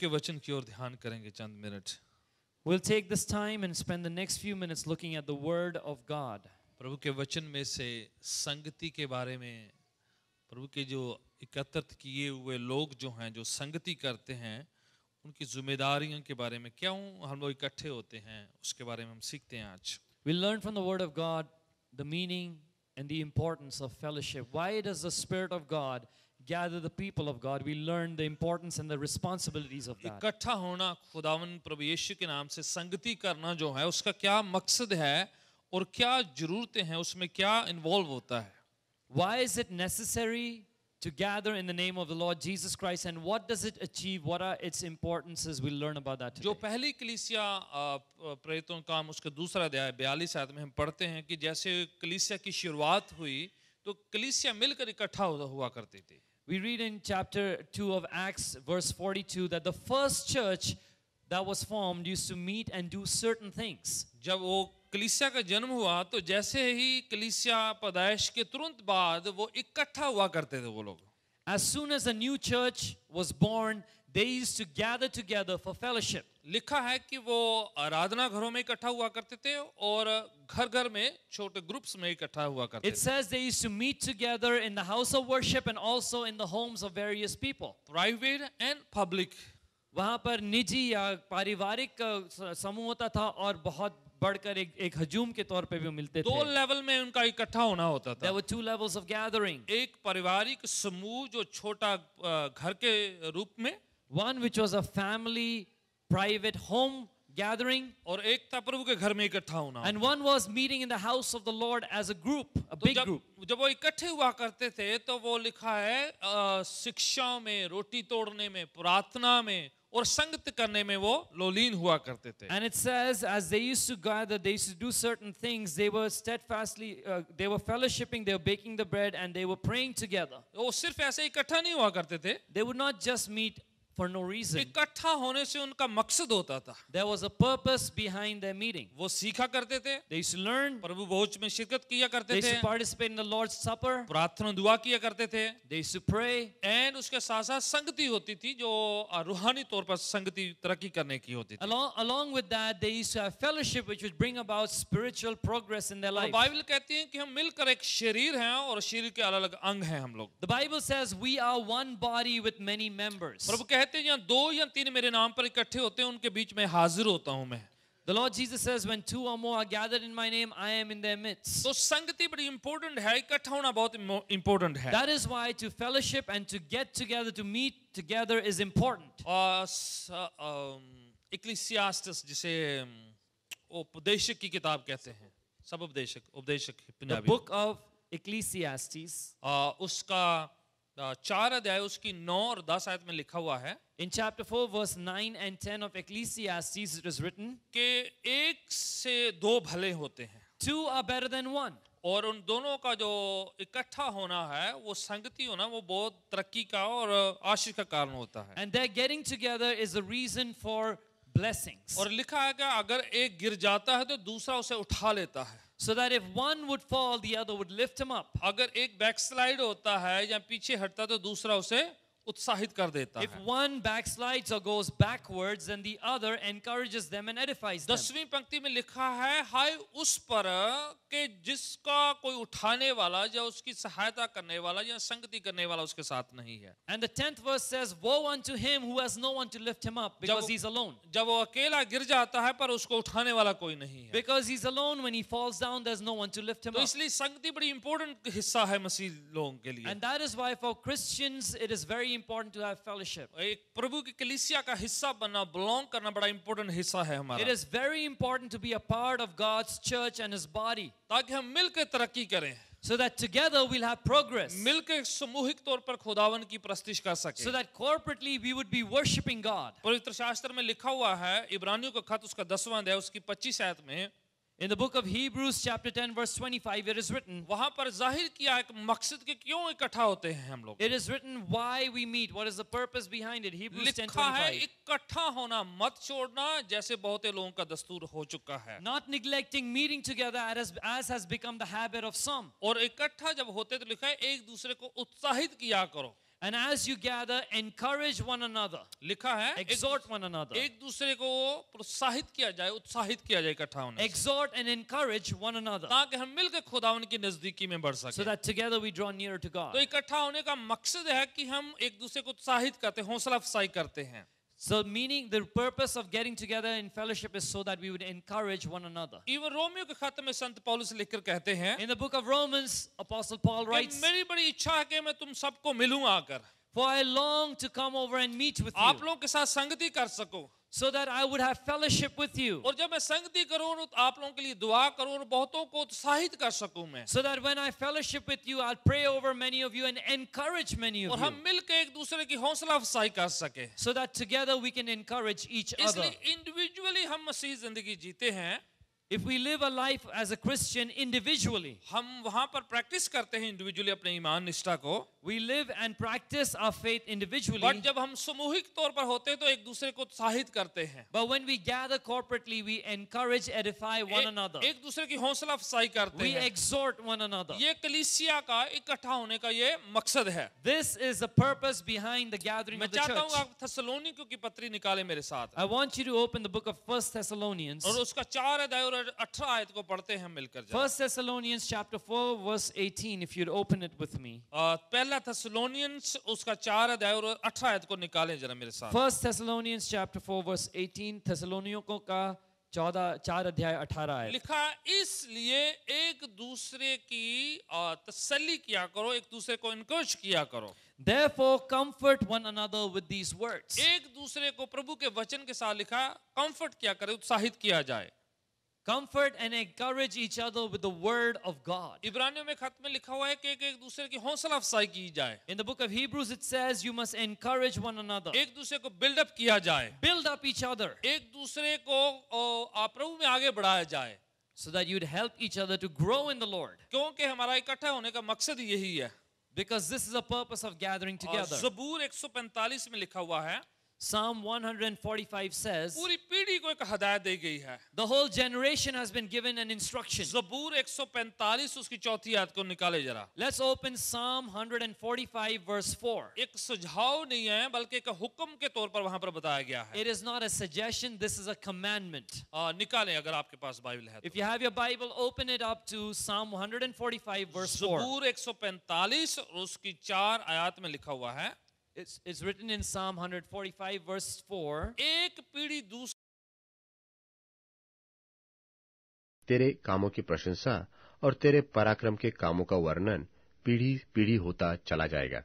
के वचन की ओर ध्यान करेंगे चंद minute We'll take this time and spend the next few minutes looking at the word of God. प्रभु के वचन में से संगति के बारे में प्रभु के जो एकत्रित किए हुए लोग जो हैं जो संगति करते हैं उनकी जिम्मेदारियों के बारे में क्यों हम लोग इकट्ठे होते हैं उसके बारे में हम सीखते हैं आज We learn from the word of God the meaning and the importance of fellowship. Why does the spirit of God gather the people of God, we learn the importance and the responsibilities of that. इकट्ठा होना खुदावन प्रभु यीशु के नाम से संगति करना जो है उसका क्या मकसद है और क्या जरूरतें हैं उसमें क्या इन्वॉल्व होता है Why is it necessary to gather in the name of the Lord Jesus Christ and what does it achieve? What are its importances? We'll learn about that today. जो पहली कलीसिया प्रेरितों काम उसका दूसरा अध्याय 42 आयत में हम पढ़ते हैं कि जैसे कलीसिया की शुरुआत हुई तो कलीसिया मिलकर इकट्ठा हुआ करती थी We read in chapter 2 of Acts, verse 42, that the first church that was formed used to meet and do certain things. जब वो कलीसिया का जन्म हुआ तो जैसे ही कलीसिया पदाइश के तुरंत बाद वो इकट्ठा हुआ करते थे वो लोग As soon as a new church was born, they used to gather together for fellowship. लिखा है कि वो आराधना घरों में इकट्ठा हुआ करते थे और घर घर में छोटे ग्रुप्स में इकट्ठा हुआ करते it says they used to meet together in the house of worship and also in the homes of various people private and public वहां पर निजी या पारिवारिक समूह होता था और बहुत बढ़कर एक एक हजूम के तौर पे भी मिलते दो थे। लेवल में उनका इकट्ठा होना होता था There were two levels of gathering. एक पारिवारिक समूह जो छोटा घर के रूप में one which was a family private home gathering और एक था प्रभु के घर में इकट्ठा होना and one was meeting in the house of the lord as a group a big group जब वो इकट्ठे हुआ करते थे तो वो लिखा है शिक्षाओं में रोटी तोड़ने में प्रार्थना में और संगत करने में वो लोलीन हुआ करते थे and it says as they used to gather they used to do certain things they were steadfastly uh, they were fellowshipping they were baking the bread and they were praying together वो सिर्फ ऐसे इकट्ठा नहीं हुआ करते थे they would not just meet for no reason. ikattha hone se unka maqsad hota tha There was a purpose behind their meeting. wo seekha karte the They used to learn. Prabhu bhoj mein shirkat kiya karte the They used to participate in the Lord's Supper. प्रार्थना dua kiya karte the They used to pray. And uske sath sath sangati hoti thi jo ruhani taur par sangati tarakki karne ki hoti thi Along, along with that they used to have fellowship which would bring about spiritual progress in their life. bible kehti hai ki hum milkar ek sharir hain aur sharir ke alag alag ang hain hum log The Bible says we are one body with many members. prabhu कहते कहते हैं या दो या तीन मेरे नाम पर इकट्ठे होते हैं उनके बीच में हाजिर होता हूं मैं The Lord Jesus says, when two or more are gathered in my name, I am in their midst. So, sangati बड़ी important hai, इकट्ठा hona बहुत important hai. That is why to fellowship and to get together, to meet together is important. इक्लिसियास्टस जिसे उपदेशक की किताब कहते हैं सब उपदेशक उपदेशक Punjabi. The book of Ecclesiastes. उसका चार अध्याय उसकी नौ और दस आयत में लिखा हुआ है in chapter four verse nine and ten of Ecclesiastes it is written कि एक से दो भले होते हैं two are better than one और उन दोनों का जो इकट्ठा होना है वो संगति होना वो बहुत तरक्की का और आशीष का कारण होता है and getting together is a reason for blessings और लिखा है कि अगर एक गिर जाता है तो दूसरा उसे उठा लेता है so that if one would fall the other would lift him up अगर एक बैकस्लाइड होता है या पीछे हटता तो दूसरा उसे उत्साहित कर देता If है one backslides or goes backwards then the other encourages them and edifies them दसवीं पंक्ति में लिखा है हाय उस पर के जिसका कोई उठाने वाला या उसकी सहायता करने वाला या संगति करने वाला उसके साथ नहीं है and the 10th verse says woe unto him who has no one to lift him up because he's alone जब वो अकेला गिर जाता है पर उसको उठाने वाला कोई नहीं है because he's alone when he falls down there's no one to lift him तो up इसलिए संगति बड़ी इंपॉर्टेंट हिस्सा है मसीह लोगों के लिए and that is why for Christians it is very very important to have fellowship एक प्रभु की कलीसिया का हिस्सा बनना बिलोंग करना बड़ा इंपॉर्टेंट हिस्सा है हमारा. It is very important to be a part of God's church and his body ताकि हम मिलकर तरक्की करें. So that together we'll have progress. milke samuhik taur par खुदावन ki prastish kar sake So that corporately we would be worshiping God. पवित्र शास्त्र में लिखा हुआ है इब्रानियों का खत उसका दसवां अध्याय uski 25 ayat mein In the book of Hebrews chapter 10 verse 25 it is written वहां पर जाहिर किया है कि मकसद के क्यों इकट्ठा होते हैं हम लोग It is written why we meet what is the purpose behind it Hebrews 10:25 लिखा है इकट्ठा होना मत छोड़ना जैसे बहुते लोगों का दस्तूर हो चुका है Not neglecting meeting together as, as has become the habit of some और इकट्ठा जब होते तो लिखा है एक दूसरे को उत्साहित किया करो and as you gather, encourage one another. लिखा है exhort one another. एक दूसरे को प्रोत्साहित किया जाए उत्साहित किया जाए इकट्ठा होने Exhort and encourage one another. ताकि हम मिलकर खुदावन की नजदीकी में बढ़ सकें. So that together we draw nearer to God. तो इकट्ठा होने का मकसद है कि हम एक दूसरे को उत्साहित करते हैं हौसला अफजाई करते हैं so meaning the purpose of getting together in fellowship is so that we would encourage one another. In the book of Romans apostle Paul writes For I long to come over and meet with you so that I would have fellowship with you. और जब मैं संगति करूं तो आप लोगों के लिए So that when I fellowship with you, I'll pray over many of you and encourage many of you. और हम मिलकर एक दूसरे की So that together we can encourage each other. individually If we live a life as a Christian individually, हम वहां पर practice करते we live and practice our faith individually. जब हम तौर पर होते हैं तो एक दूसरे को उत्साहित करते हैं But when we gather corporately, we encourage, edify one another. एक दूसरे की हौसला करते We हैं exhort one another. ये कलीसिया का इकट्ठा होने का ये मकसद है This is the purpose behind the gathering of the चाहता हूँ church. आप की पत्री निकाले मेरे साथ I want you to open the book of First Thessalonians. और उसका चार अध्याय और अठारह आयत को पढ़ते हैं मिलकर Thessalonians chapter 4 verse 18 if you'd open it with me. पहला थेसलोनियंस उसका चार अध्याय और अठारह अध्याय को निकालें जरा मेरे साथ first Thessalonians chapter four verse eighteen थेसलोनियों को का चौदह चार अध्याय अठारह है लिखा इसलिए एक दूसरे की तसल्ली किया करो एक दूसरे को इनकरेज किया करो Therefore comfort one another with these words. एक दूसरे को प्रभु के वचन के साथ लिखा कंफर्ट किया करे उत्साहित किया जाए comfort and encourage each other with the word of God. In the book of Hebrews it says you must encourage one another. एक दूसरे को build up किया जाए. Build up each other. एक दूसरे को में आगे बढ़ाया जाए. So that you'd help each other to grow in the Lord. क्योंकि हमारा इकट्ठा होने का मकसद यही है. Because this is a purpose of gathering together. 145 में लिखा हुआ है Psalm 145 says पूरी पीढ़ी को एक हदायत दी गई The whole generation has been given an instruction. जबूर 145 उसकी चौथी आयत को निकाले जरा Let's open Psalm 145 verse 4. एक सुझाव नहीं है बल्कि एक हुक्म के तौर पर वहां पर बताया गया है It is not a suggestion, this is a commandment. आ, निकालें अगर आपके पास बाइबल है If you have your Bible, open it up to Psalm 145 verse 4. जबूर 145 और उसकी 4 आयत में लिखा हुआ है It's, it's written in Psalm 145, verse 4. एक पीढ़ी दूसरी तेरे कामों की प्रशंसा और तेरे पराक्रम के कामों का वर्णन पीढ़ी पीढ़ी होता चला जाएगा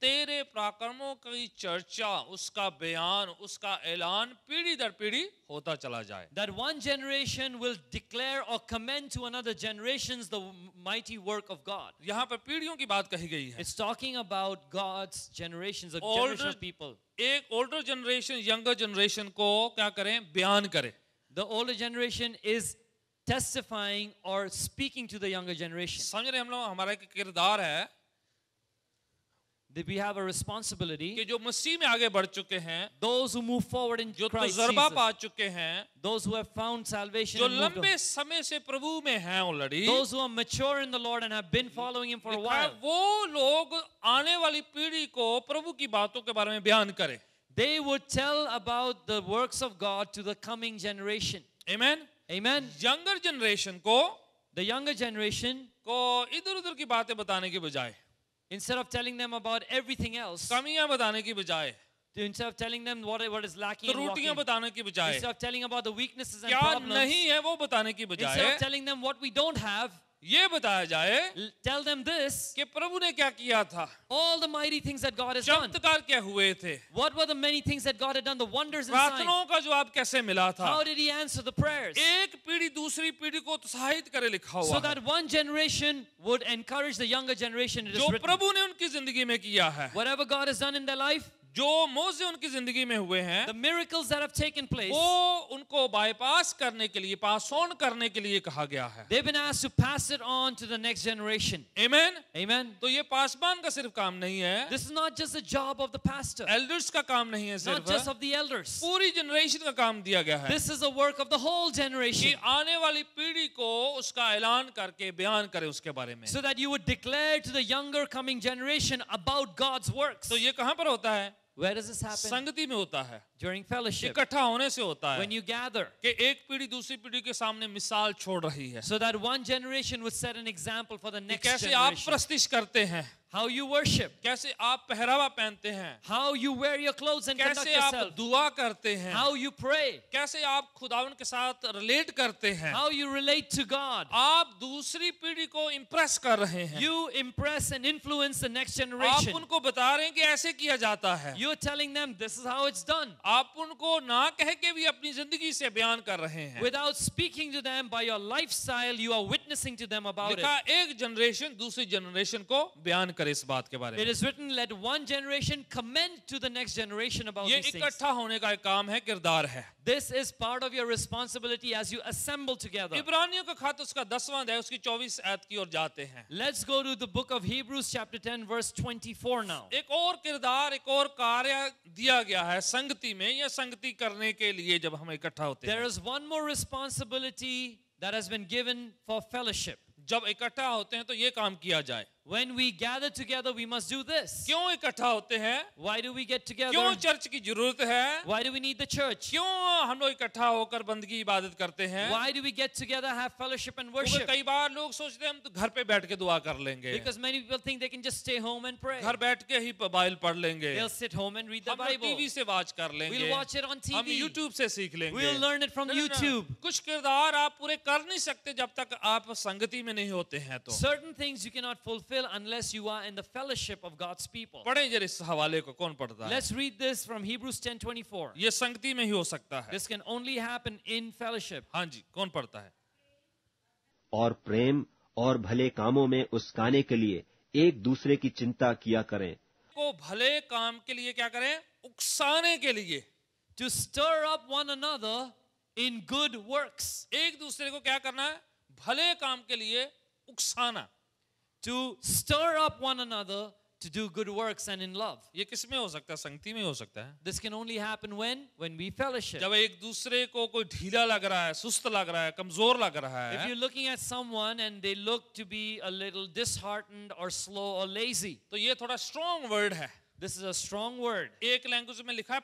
तेरे पराक्रमों की चर्चा उसका बयान उसका ऐलान पीढ़ी दर पीढ़ी होता चला जाए that one generation will declare और commend to another generation the mighty work of God यहाँ पर पीढ़ियों की बात कही गई है it's talking about God's generations of generation of people एक ओल्डर जनरेशन यंगर जनरेशन को क्या करें बयान करें the older generation is testifying or speaking to the younger generation समझ रहे हम लोग हमारा एक किरदार है that we have a responsibility कि जो मसीह में आगे बढ़ चुके हैं those who move forward in जो तजर्बा पा चुके हैं those who have found salvation जो लंबे समय से प्रभु में हैं already those who are mature in the lord and have been following him for a while वो लोग आने वाली पीढ़ी को प्रभु की बातों के बारे में बयान करें they would tell about the works of god to the coming generation amen amen younger generation को the younger generation को इधर-उधर की बातें बताने के बजाय Instead of telling them about everything else, instead of telling them what what is lacking The रोटियां instead of telling about the weaknesses and problems, instead of telling them what we don't have ये बताया जाए tell them this कि प्रभु ने क्या किया था all the mighty things that God has done चमत्कार क्या हुए थे what were the many things that God had done the wonders and प्रार्थनाओं का जवाब कैसे मिला था how did he answer the prayers एक पीढ़ी दूसरी पीढ़ी को उत्साहित करे लिखा हुआ so that one generation would encourage the younger generation जो प्रभु ने उनकी जिंदगी में किया है whatever God has done in their life जो मोजे उनकी जिंदगी में हुए हैं द मेरिकल्स टेकन प्लेस वो उनको बाईपास करने के लिए पास ऑन करने के लिए कहा गया है they been asked pass on to the next generation आमेन आमेन तो ये पासबान का सिर्फ काम नहीं है this is not just job of the pastor elders का काम नहीं है सिर्फ जस्ट ऑफ द एल्डर्स पूरी जनरेशन का काम दिया गया है this is a work of the whole generation आने वाली पीढ़ी को उसका ऐलान करके बयान करे उसके बारे में so that you would declare to the younger coming generation about God's work तो ये कहां पर होता है Where does this happen? संगति में होता है During fellowship. इकट्ठा होने से होता है When you gather. कि एक पीढ़ी दूसरी पीढ़ी के सामने मिसाल छोड़ रही है So that one generation would set an example for the next generation. कैसे आप प्रस्तिश करते हैं हाउ यू वर्शिप कैसे आप पहरावा पहनते हैं how you wear your clothes कैसे आप दुआ करते हैं हाउ यू प्रे कैसे आप खुदावन के साथ रिलेट करते हैं how you relate to God आप दूसरी पीढ़ी को इंप्रेस कर रहे हैं you impress and influence next generation आप उनको बता रहे हैं कि ऐसे किया जाता है you are telling them this is how it's done आप उनको ना कह के भी अपनी जिंदगी से बयान कर रहे हैं without speaking to them by your style you are witnessing to them about एक जनरेशन दूसरी जनरेशन को बयान करे इस बात के बारे में it is written let one generation commend to the next generation about ये इकट्ठा होने का एक काम है किरदार है this is part of your responsibility as you assemble together इब्रानियों का खत उसका 10वां अध्याय उसकी 24 आयत की ओर जाते हैं let's go to the book of hebrews chapter 10 verse 24 now एक और किरदार एक और कार्य दिया गया है संगति में या संगति करने के लिए जब हम इकट्ठा होते हैं there is one more responsibility that has been given for fellowship जब इकट्ठा होते हैं तो ये काम किया जाए When we gather together, we must do this. क्यों इकट्ठा होते हैं? Why do we get together? क्यों चर्च की जरूरत है? Why do we need the church? क्यों हम लोग इकट्ठा होकर बंदगी इबादत करते हैं? Why do we get together, have fellowship and worship? कई बार लोग सोचते हैं हम तो घर पे बैठ के दुआ कर लेंगे. Because many people think they can just stay home and pray. घर बैठ के ही पढ़ लेंगे. They'll sit home and read the Bible. हम टीवी से वाच कर लेंगे. We'll watch it on TV. हम YouTube से सीख लेंगे. We'll learn it from YouTube. कुछ किरदार आप पूरे कर नहीं सकते जब तक आप संगति में नहीं होते हैं तो. Certain things you cannot fulfill will unless you are in the fellowship of God's people. पढ़ें जरे इस हवाले को कौन पढ़ता है? Let's read this from Hebrews 10:24. ये संगति में ही हो सकता है. This can only happen in fellowship. हाँ जी, कौन पढ़ता है? और प्रेम और भले कामों में उसकाने के लिए एक दूसरे की चिंता किया करें को भले काम के लिए क्या करें उकसाने के लिए to stir up one another in good works एक दूसरे को क्या करना है भले काम के लिए उकसाना to stir up one another to do good works and in love. This can only happen when when we fellowship. जब एक दूसरे If you're looking at someone and they look to be a little disheartened or slow or lazy. तो ये थोड़ा strong word This is a strong word. एक language में लिखा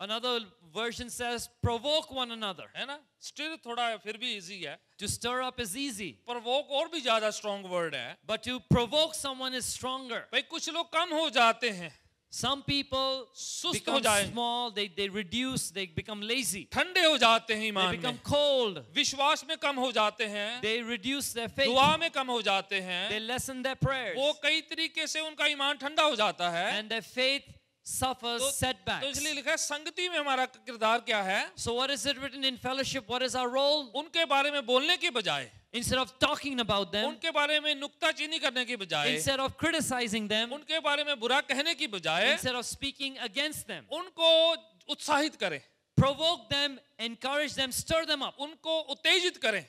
another version says provoke one another है ना stir थोड़ा फिर भी easy है to stir up is easy provoke और भी ज्यादा strong word है but to provoke someone is stronger भाई कुछ लोग कम हो जाते हैं Some people become small, they, they reduce, they become lazy. ठंडे हो जाते हैं ईमान They become cold. विश्वास में कम हो जाते हैं They reduce their faith. दुआ में कम हो जाते हैं They lessen their prayers. वो कई तरीके से उनका ईमान ठंडा हो जाता है And their faith suffers तो, setbacks. तो इसलिए लिखा है संगति में हमारा किरदार क्या है So what is it written in fellowship? What is our role? उनके बारे में बोलने के बजाय Instead of talking about them, उनके बारे में नुक्ताचीनी करने के बजाय instead of criticizing them, उनके बारे में बुरा कहने की बजाय instead of speaking against them, उनको उत्साहित करें provoke them, encourage them, stir them up. उनको उत्तेजित करें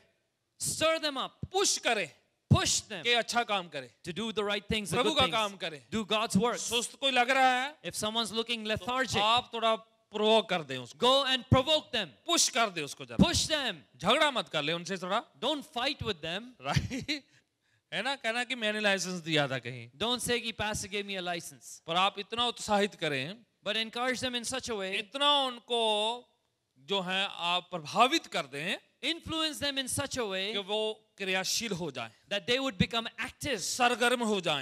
stir them up, push करें push them ke acha kaam kare to do the right things prabhu ka kaam kare do God's work sust koi lag raha hai if someone's looking lethargic aap thoda provoke kar de usko go and provoke them push kar de usko zara push them jhagda mat kar le unse थोड़ा don't fight with them right है ना कहना कि मैंने licence दिया था कहीं don't say कि पास गिव मी अ लाइसेंस पर आप इतना उत्साहित करें but encourage them in such a way इतना उनको जो है आप प्रभावित कर दें influence them in such a way that they would become active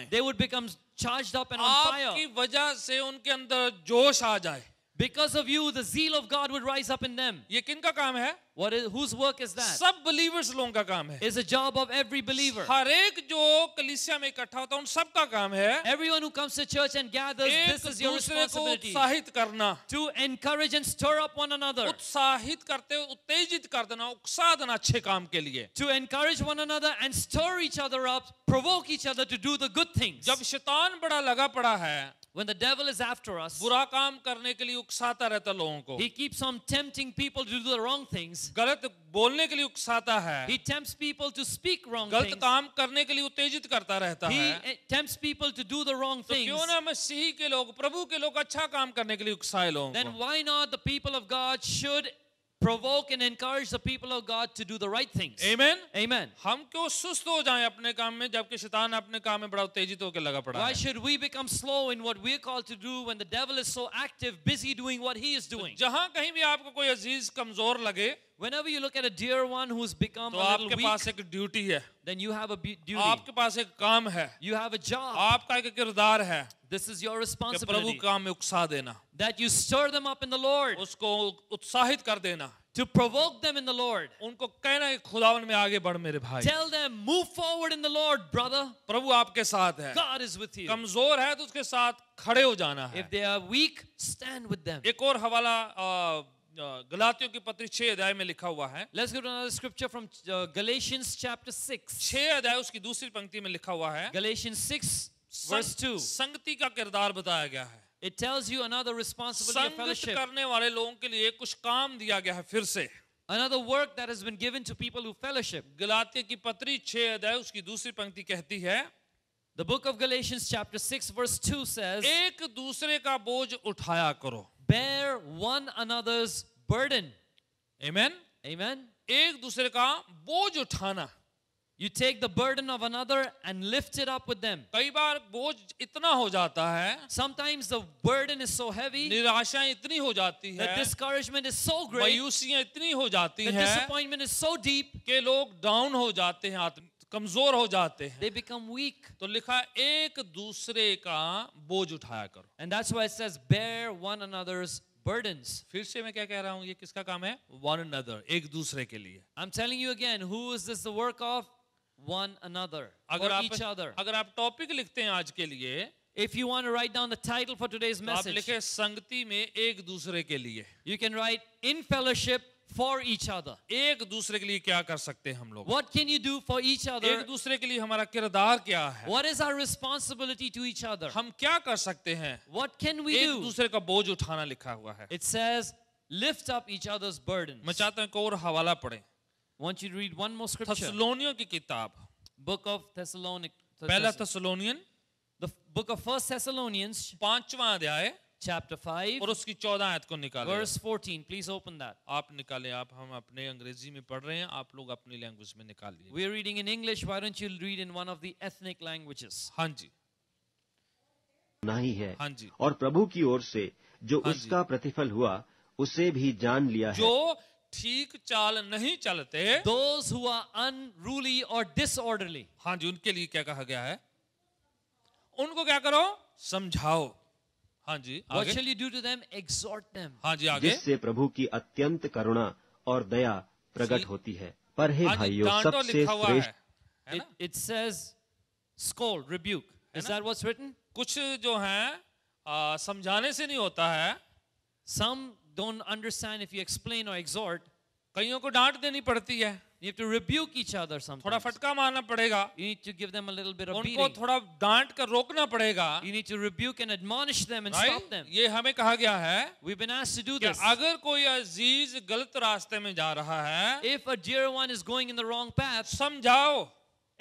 they would become charged up and on fire आपकी वजह से उनके अंदर जोश आ जाए because of you, the zeal of God would rise up in them. ये किनका काम है? What is whose work is that? सब believers लोगों का काम है. Is a job of every believer. हर एक जो कलीसिया में इकट्ठा होता है उन सब का काम है. Everyone who comes to church and gathers, this is your responsibility. एक दूसरे को उत्साहित करना. To encourage and stir up one another. उत्साहित करते हो, उत्तेजित कर देना, उत्साह देना अच्छे काम के लिए. To encourage one another and stir each other up, provoke each other to do the good things. जब शैतान बड़ा लगा पड़ा है when the devil is after us, बुरा काम करने के लिए उकसाता रहता लोगों को. He keeps on tempting people to do the wrong things. गलत बोलने के लिए उकसाता है. He tempts people to speak wrong गलत things. गलत काम करने के लिए उत्तेजित करता रहता he है. He eh, tempts people to do the wrong things. तो क्यों ना मसीह के लोग, प्रभु के लोग अच्छा काम करने के लिए उकसाए लोगों को. Then why not the people of God should provoke and encourage the people of God to do the right things. Amen. Amen. हम क्यों सुस्त हो जाएं अपने काम में जबकि शैतान अपने काम में बड़ा तेजित होकर लगा पड़ा Why should we become slow in what we're called to do when the devil is so active busy doing what he is doing? जहां कहीं भी आपको कोई अजीज कमजोर लगे whenever you look at a dear one who's become a little weak, पास एक duty है then you have a duty आपके पास एक काम है you have a job आपका एक किरदार this is your responsibility प्रभु काम that you stir them up in the lord उसको उत्साहित कर to provoke them in the lord उनको कहना है खुदावन में आगे बढ़ tell them move forward in the lord brother प्रभु आपके साथ god is with you कमजोर है तो उसके साथ खड़े हो जाना if they are weak stand with them एक और हवाला गलातियों की पत्री छह अध्याय में लिखा हुआ है Let's get another scripture from uh, Galatians chapter 6. छह अध्याय उसकी दूसरी पंक्ति में लिखा हुआ है Galatians 6 verse 2. संगति का किरदार बताया गया है It tells you another responsibility of fellowship. करने वाले लोगों के लिए कुछ काम दिया गया है फिर से Another work that has been given to people who fellowship. Galatia की पत्री 6 अध्याय उसकी दूसरी पंक्ति कहती है The book of Galatians chapter 6 verse 2 says एक दूसरे का बोझ उठाया करो bear one another's burden. Amen. Amen. एक दूसरे का बोझ उठाना you take the burden of another and lift it up with them कई बार बोझ इतना हो जाता है sometimes the burden is so heavy निराशाएं इतनी हो जाती है डिस्करेजमेंट इज सो ग्रेट मायूसियां इतनी हो जाती है डिसअपॉइंटमेंट इज सो डीप के लोग डाउन हो जाते हैं आदमी कमजोर हो जाते हैं दे बिकम वीक तो लिखा एक दूसरे का बोझ उठाया करो and that's why it says bear one another's burdens फिर से मैं क्या कह रहा हूं ये किसका काम है वन अनदर एक दूसरे के लिए I am telling you again who is this the work of one another अगर आप अदर अगर आप टॉपिक लिखते हैं आज के लिए if you want to write down the title for today's message आप लिखे संगति में एक दूसरे के लिए you can write in fellowship for each other एक दूसरे के लिए क्या कर सकते हैं हम लोग what can you do for each other एक दूसरे के लिए हमारा किरदार क्या है what is our responsibility to each other हम क्या कर सकते हैं वट कैन वी एक दूसरे का बोझ उठाना लिखा हुआ है it says lift up each other's burden मैं चाहता हूं एक और हवाला पढ़े want you read one more scripture थेसलोनियों की किताब बुक ऑफ थेसलोनिक पहला Thessalonian the book of first Thessalonians पांचवा अध्याय chapter 5 और उसकी 14 आयत को निकालें verse 14 please open that आप निकालें आप हम अपने अंग्रेजी में पढ़ रहे हैं आप लोग अपनी लैंग्वेज में निकालिए we are reading in english why don't you read in one of the ethnic languages हां जी नहीं है हाँ जी और प्रभु की ओर से जो हाँ उसका प्रतिफल हुआ उसे भी जान लिया जो है ठीक चाल नहीं चलते दोज हुआ अनरूली और डिसऑर्डरली हाँ जी उनके लिए क्या कहा गया है उनको क्या करो समझाओ हाँ जी आगे? What shall you do to them? Exhort हाँ जी आगे। जिससे प्रभु की अत्यंत करुणा और दया प्रगट होती है पर हे हाँ भाइयों सबसे श्रेष्ठ it says scold rebuke is our what's written कुछ जो है समझाने से नहीं होता है some don't understand if you explain और एग्जॉर्ट कईयों को डांट देनी पड़ती है You have to rebuke each other sometimes. थोड़ा फटका मारना पड़ेगा You need to give them a little bit of beating. उनको थोड़ा डांट कर रोकना पड़ेगा You need to rebuke and admonish them and right? stop them. ये हमें कहा गया है We've been asked to do this. अगर कोई अजीज गलत रास्ते में जा रहा है If a dear one is going in the wrong path, समझाओ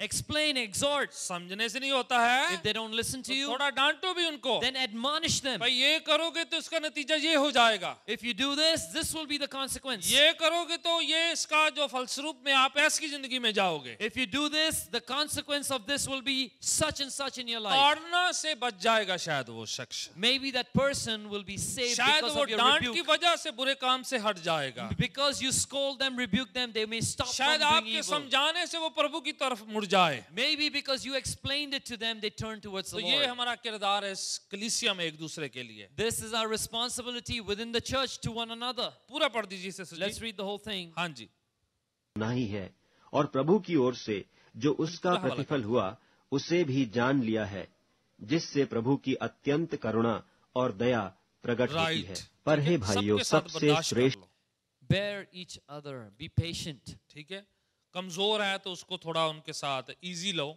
explain exhort samjhne se nahi hota hai if they don't listen to you thoda daanto bhi unko then admonish them bhai ye karoge to uska natija ye ho jayega if you do this this will be the consequence ye karoge to ye iska jo जो फलस्वरूप में आप ऐसी zindagi mein jaoge if you do this the consequence of this will be such and such in your life दौड़ना se bach jayega shayad wo शख्स maybe that person will be saved शायद because of your daant ki wajah se bure kaam se hat jayega because you scold them rebuke them they may stop shayad aapke samjhane se wo prabhu ki taraf mud जाए maybe because you explain it to them they turn towards the ये हमारा किरदार है कलीसिया में एक दूसरे के लिए this is our responsibility within the church to one another पूरा पढ़ दीजिए इसे let's read the whole thing हां जी नहीं है और प्रभु की ओर से जो उसका प्रतिफल हुआ उसे भी जान लिया है जिससे प्रभु की अत्यंत करुणा और दया प्रकट होती है पर हे भाइयों सबसे श्रेष्ठ bear each other be patient ठीक है कमजोर है तो उसको थोड़ा उनके साथ इजी लो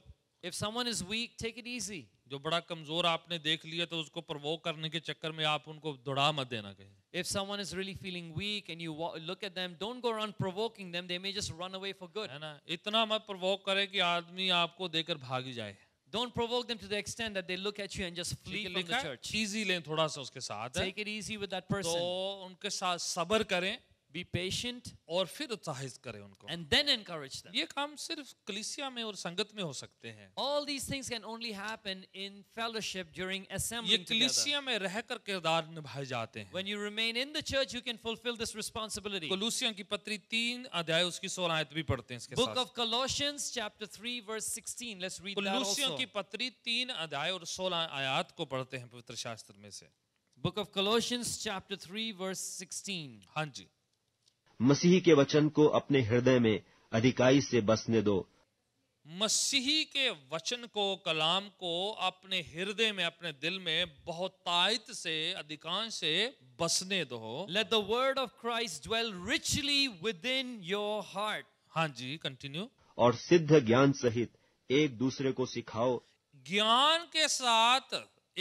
if someone is weak take it easy जो बड़ा कमजोर आपने देख लिया तो उसको प्रवोक करने के चक्कर में आप उनको दौड़ा मत देना कहीं if someone is really feeling weak and you look at them don't go around provoking them they may just run away for good है ना इतना मत प्रवोक करें कि आदमी आपको देखकर भाग जाए Don't provoke them to the extent that they look at you and just flee from the church. Easy लें थोड़ा सा उसके साथ. Take it easy with that person. तो उनके साथ सबर करें. be patient और फिर उत्साहित करें उनको and then encourage them ये काम सिर्फ कलीसिया में और संगत में हो सकते हैं all these things can only happen in fellowship during assembly ये कलीसिया में रहकर किरदार निभाए जाते हैं when you remain in the church you can fulfill this responsibility कोलोसियों की पत्री 3 अध्याय उसकी 16 आयत भी पढ़ते हैं इसके book साथ book of colossians chapter 3 verse 16 let's read that also कोलोसियों की पत्री 3 अध्याय और 16 आयत को पढ़ते हैं पवित्र शास्त्र में से book of colossians chapter 3 verse 16 हां जी मसीही के वचन को अपने हृदय में अधिकाई से बसने दो मसीही के वचन को कलाम को अपने हृदय में अपने दिल में बहुतायत से अधिकांश से बसने दो let the word of Christ richly within your heart हाँ जी कंटिन्यू और सिद्ध ज्ञान सहित एक दूसरे को सिखाओ ज्ञान के साथ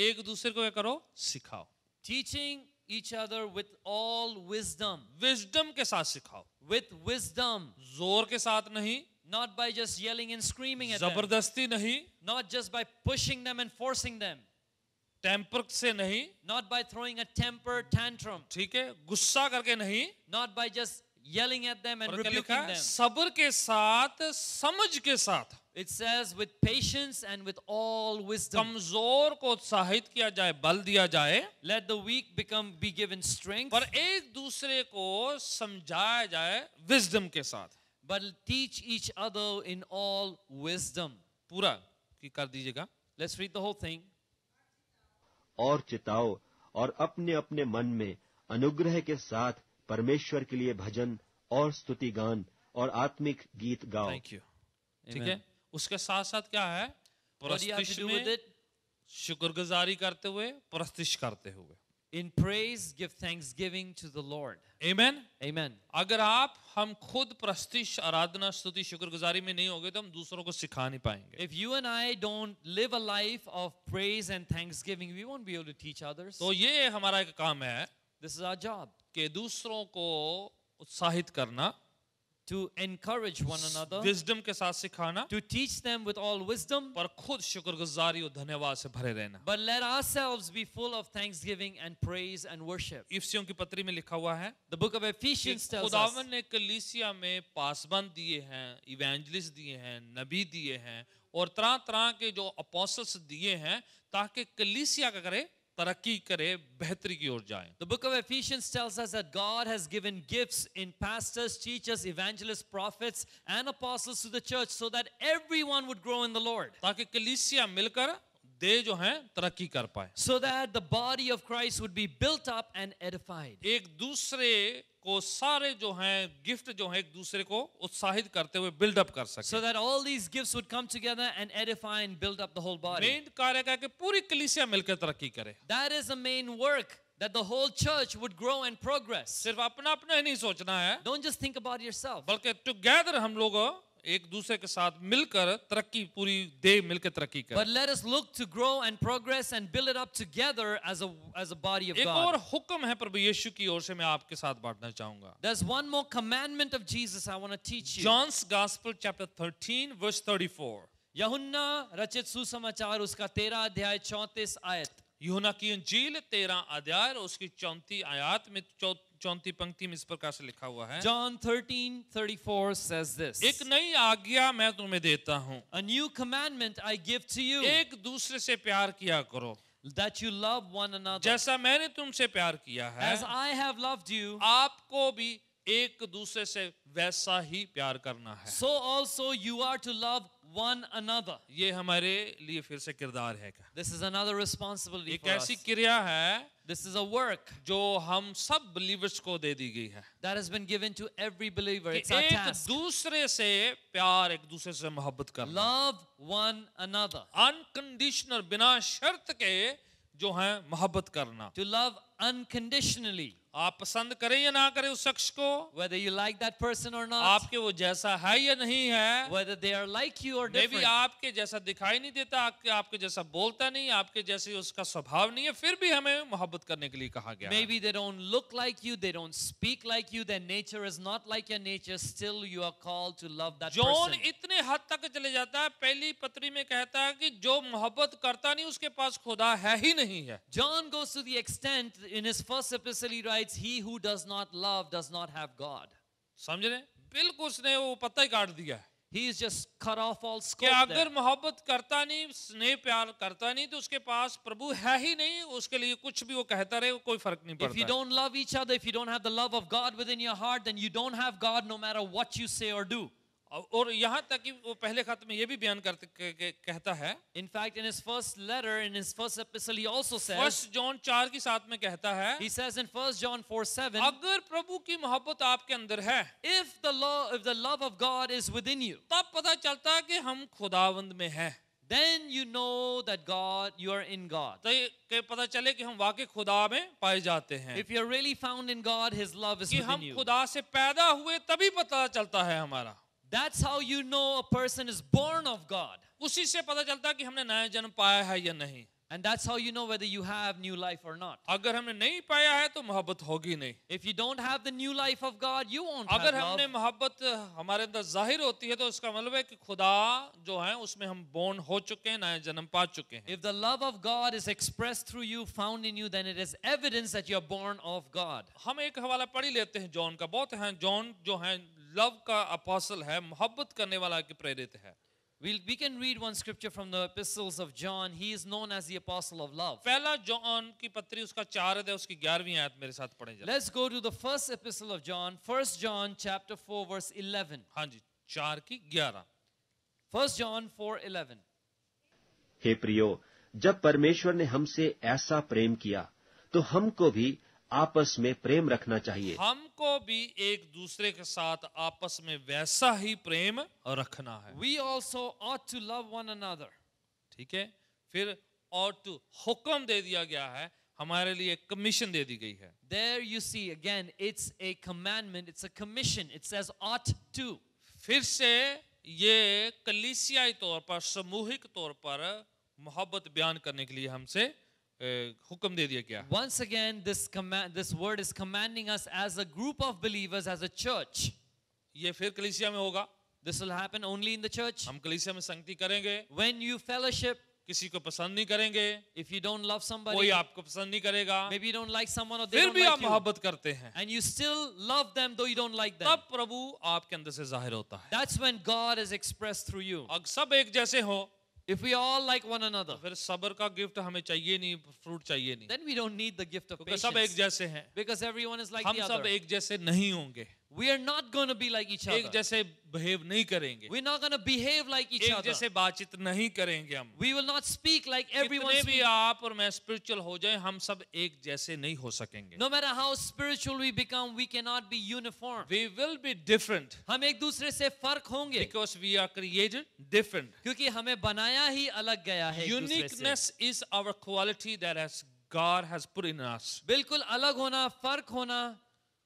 एक दूसरे को क्या करो सिखाओ teaching each other with all wisdom wisdom ke sath sikhao with wisdom zor ke sath nahi not by just yelling and screaming at them zabardasti nahi not just by pushing them and forcing them temper se nahi not by throwing a temper tantrum theek hai gussa karke nahi not by just yelling at them and rebuking them sabr ke sath samajh ke sath It says with patience and with all wisdom. कमजोर को उत्साहित किया जाए बल दिया जाए Let the weak become be given strength. पर एक दूसरे को समझाया जाए wisdom के साथ But teach each other in all wisdom. पूरा की कर दीजिएगा Let's read the whole thing. और चिताओ और अपने अपने मन में अनुग्रह के साथ परमेश्वर के लिए भजन और स्तुति गान और आत्मिक गीत गाओ Thank you. ठीक है उसके साथ साथ क्या है शुक्रगुजारी करते हुए प्रस्तिश करते हुए in praise give thanksgiving to the Lord amen amen अगर आप हम खुद प्रस्तिश आराधना स्तुति शुक्रगुजारी में नहीं होगे तो हम दूसरों को सिखा नहीं पाएंगे if you and I don't live a life of praise and thanksgiving we won't be able to teach तो ये हमारा एक काम है दिस इज आवर जॉब के दूसरों को उत्साहित करना to encourage one another wisdom के साथ सिखाना to teach them with all wisdom पर खुद शुक्रगुजारी और धन्यवाद से भरे रहना but let ourselves be full of thanksgiving and praise and worship इफ्सियों की पत्री में लिखा हुआ है the book of ephesians tells us खुदावन ने कलीसिया में पासबंद दिए हैं evangelists, दिए हैं नबी दिए हैं और तरह तरह के जो अपोस्टल्स दिए हैं ताकि कलीसिया का करे the book of Ephesians tells us that God has given gifts in pastors, teachers, evangelists, prophets and apostles to the church so that everyone would grow in the Lord. ताकि कलीसिया मिलकर दे जो हैं तरक्की कर पाए So that the body of Christ would be built up and edified. एक दूसरे को सारे जो हैं गिफ्ट जो हैं एक दूसरे को उत्साहित करते हुए बिल्ड अप कर सके so that all these gifts would come together and edify and build up the whole body main कार्य का कि पूरी कलीसिया मिलकर तरक्की करे that is the main work that the whole church would grow and progress अपना अपना ही नहीं सोचना है don't just think about yourself But together एक दूसरे के साथ मिलकर तरक्की पूरी देह मिलकर तरक्की करें but let us look to grow and progress and build it up together as a as a body of god एक और हुक्म है प्रभु यीशु की ओर से मैं आपके साथ बांटना चाहूंगा there's one more commandment of jesus i want to teach you john's gospel chapter 13 verse 34 यूहन्ना रचित सुसमाचार उसका 13 अध्याय 34 आयत यूहन्ना की अंजील 13 अध्याय उसकी 34 आयत में चौथी पंक्ति में इस प्रकार से लिखा हुआ है John 13:34 says this एक नई आज्ञा मैं तुम्हें देता हूं A new commandment I give to you एक दूसरे से प्यार किया करो that you love one another जैसा मैंने तुमसे प्यार किया है as I have loved you आपको भी एक दूसरे से वैसा ही प्यार करना है so also you are to love one another ये हमारे लिए फिर से किरदार है this is another responsibility एक ऐसी क्रिया है This is a work. जो हम सब believers को दे दी गई है. That has been given to every believer. It's our task. एक दूसरे से प्यार, एक दूसरे से मोहब्बत करना. Love one another. Unconditional बिना शर्त के जो है मोहब्बत करना. To love unconditionally आप पसंद करें या ना करें उस शख्स को whether you like that person or not आपके वो जैसा है या नहीं है whether they are like you or different maybe आपके जैसा दिखाई नहीं देता आपके आपके जैसा बोलता नहीं आपके जैसे उसका स्वभाव नहीं है फिर भी हमें मोहब्बत करने के लिए कहा गया maybe they don't look like you they don't speak like you their nature is not like your nature still you are called to love that person John इतने हद तक चले जाता है पहली पत्री में कहता है कि जो मोहब्बत करता नहीं उसके पास खुदा है ही नहीं है John goes to the extent in his first epistle he writes, He who does not love does not have God. समझ रहे बिल्कुल उसने वो पत्ता ही काट दिया He is just cut off all कि scope there. अगर मोहब्बत करता नहीं स्नेह प्यार करता नहीं तो उसके पास प्रभु है ही नहीं उसके लिए कुछ भी वो कहता रहे कोई फर्क नहीं If you है। don't love each other, if you don't have the love of God within your heart, then you don't have God no matter what you say or do. और यहाँ तक कि वो पहले खत में ये भी बयान करते कहता है In fact, in his first letter, in his first epistle, he also says. First John चार की साथ में कहता है. He says in First John four seven. अगर प्रभु की मोहब्बत आपके अंदर है. If the love, if the love of God is within you. तब पता चलता है कि हम खुदावंद में हैं. Then you know that God, you are in God. के पता चले कि हम वाकई खुदा में पाए जाते हैं If you are really found in God, His love is within you. कि हम खुदा से पैदा हुए तभी पता चलता है हमारा That's how you know a person is born of God. उसी से पता चलता है कि हमने नया जन्म पाया है या नहीं And that's how you know whether you have new life or not. अगर हमने नहीं पाया है तो मोहब्बत होगी नहीं. If you don't have the new life of God, you won't अगर have love. हमने मोहब्बत हमारे अंदर जाहिर होती है तो उसका मतलब है कि खुदा जो है उसमें हम born हो चुके हैं नया जन्म पा चुके हैं. If the love of God is expressed through you, found in you, then it is evidence that you are born of God. हम एक हवाला पढ़ी लेते हैं जॉन का बहुत है जॉन जो है लव का अपोसल है मोहब्बत करने वाला के प्रेरित है We'll, we can read one scripture from the epistles of John. He is known as the apostle of love. पहला जॉन की पत्री उसका चार अध्याय उसकी 11वीं आयत मेरे साथ पढ़ें जरा. Let's go to the first epistle of John, First John chapter 4 verse 11. हाँ जी, 4 की 11. First John 4:11. हे प्रियो, जब परमेश्वर ने हमसे ऐसा प्रेम किया, तो हमको भी आपस में प्रेम रखना चाहिए हमको भी एक दूसरे के साथ आपस में वैसा ही प्रेम रखना है we also ought to love one another ठीक है फिर और टू हुक्म दे दिया गया है हमारे लिए कमीशन दे दी गई है there you see again it's a commandment it's a commission it ought to फिर से ये कलिसियाई तौर पर सामूहिक तौर पर मोहब्बत बयान करने के लिए हमसे हुक्म दे दिया गया once again this command this word is commanding us as a group of believers as a church ये फिर कलीसिया में होगा this will happen only in the church हम कलीसिया में संगति करेंगे when you fellowship किसी को पसंद नहीं करेंगे if you don't love somebody कोई आपको पसंद नहीं करेगा maybe don't like someone और दे फिर भी आप मोहब्बत करते हैं and you still love them though you don't like them तब प्रभु आपके अंदर से जाहिर होता है that's when God is express through you अब सब एक जैसे हो If we all like one another, फिर सबर का गिफ्ट हमें चाहिए नहीं फ्रूट चाहिए नहीं then we don't need the gift of patience. सब एक जैसे हैं. Because everyone is like the other. हम सब एक जैसे नहीं होंगे we are not going to be like each other एक जैसे नहीं करेंगे we're not going to behave like each एक other जैसे बातचीत नहीं करेंगे हम we will not speak like everyone कितने भी आप और मैं spiritual हो जाएं हम सब एक जैसे नहीं हो सकेंगे no matter how spiritual we become we cannot be uniform we will be different हम एक दूसरे से फर्क होंगे because we are created different क्योंकि हमें बनाया ही अलग गया है uniqueness is our quality that has God has put in us बिल्कुल अलग होना फर्क होना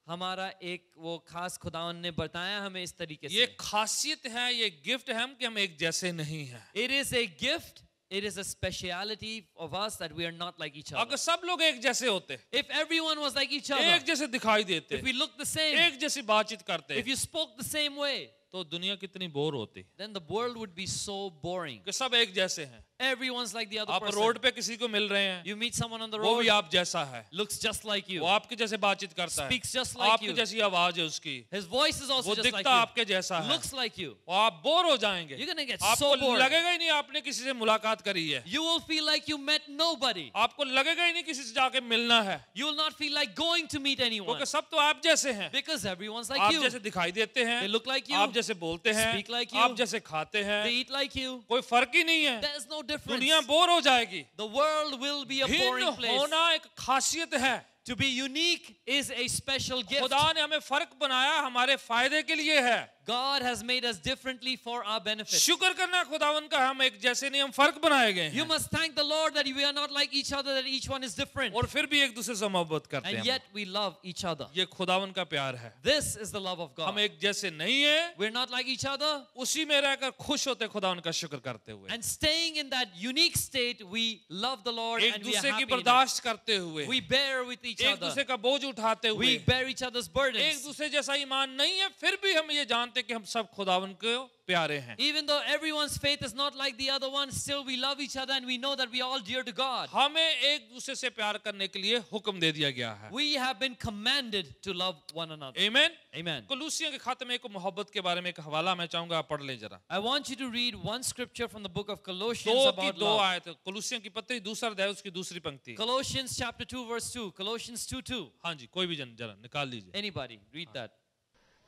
हमारा एक वो खास खुदावन ने बताया हमें इस तरीके से ये खासियत है ये गिफ्ट है हम कि हम एक जैसे नहीं है it is a gift It is a speciality of us that we are not like each other. अगर सब लोग एक जैसे होते If everyone was like each other. एक जैसे दिखाई देते If we looked the same. एक जैसी बातचीत करते If you spoke the same way. तो दुनिया कितनी बोर होती Then the world would be so boring. कि सब एक जैसे हैं everyone's like the other आप person. रोड पे किसी को मिल रहे हैं You meet someone on the वो road, भी आप जैसा है looks just like you, वो आपके जैसे बातचीत करता है speaks just like आपकी you. जैसी आवाज है उसकी His voice is also वो just like दिखता you, आपके जैसा है looks like you. और आप बोर हो जाएंगे You're gonna get so आपको bored. लगेगा ही नहीं आपने किसी से मुलाकात करी है You will feel like you met nobody. आपको लगेगा ही नहीं किसी से जाके मिलना है You will not feel like going to meet anyone क्योंकि सब तो आप जैसे हैं because everyone's like आप you. जैसे दिखाई देते हैं They look like you. आप जैसे बोलते हैं Speak like you. आप जैसे खाते हैं They eat like you. कोई फर्क ही नहीं है There's no difference. दुनिया बोर हो जाएगी. The world will be a boring place. होना एक खासियत है. To be unique is a special gift. खुदा ने हमें फर्क बनाया हमारे फायदे के लिए है. God has made us differently for our benefit. शुक्र करना खुदावन का हम एक जैसे नहीं हम फर्क बनाए गए You must thank the Lord that we are not like each other that each one is different. और फिर भी एक दूसरे से मोहब्बत करते हैं And yet we love each other. ये खुदावन का प्यार है This is the love of God. हम एक जैसे नहीं है We're not like each other. उसी में रहकर खुश होते खुदावन का शुक्र करते हुए And staying in that unique state we love the Lord and we are happy. एक दूसरे की बर्दाश्त करते हुए We bear with each other. एक दूसरे का बोझ उठाते हुए We bear each other's burdens. एक दूसरे जैसा ईमान नहीं है फिर भी हम ये जानते सकते कि हम सब खुदावन के प्यारे हैं even though every one faith is not like the other one still we love each other and we know that we all dear to God हमें एक दूसरे से प्यार करने के लिए हुक्म दे दिया गया है we have been commanded to love one another amen amen कोलोसियों के खत में एक मोहब्बत के बारे में एक हवाला मैं चाहूंगा आप पढ़ लें जरा I want you to read one scripture from the book of Colossians about दो आयत कोलोसियों की पत्री दूसरा अध्याय उसकी दूसरी पंक्ति कोलोसियंस चैप्टर 2 वर्स 2 कोलोसियंस 2 हां जी कोई भी जन जरा निकाल लीजिए एनीबॉडी रीड दैट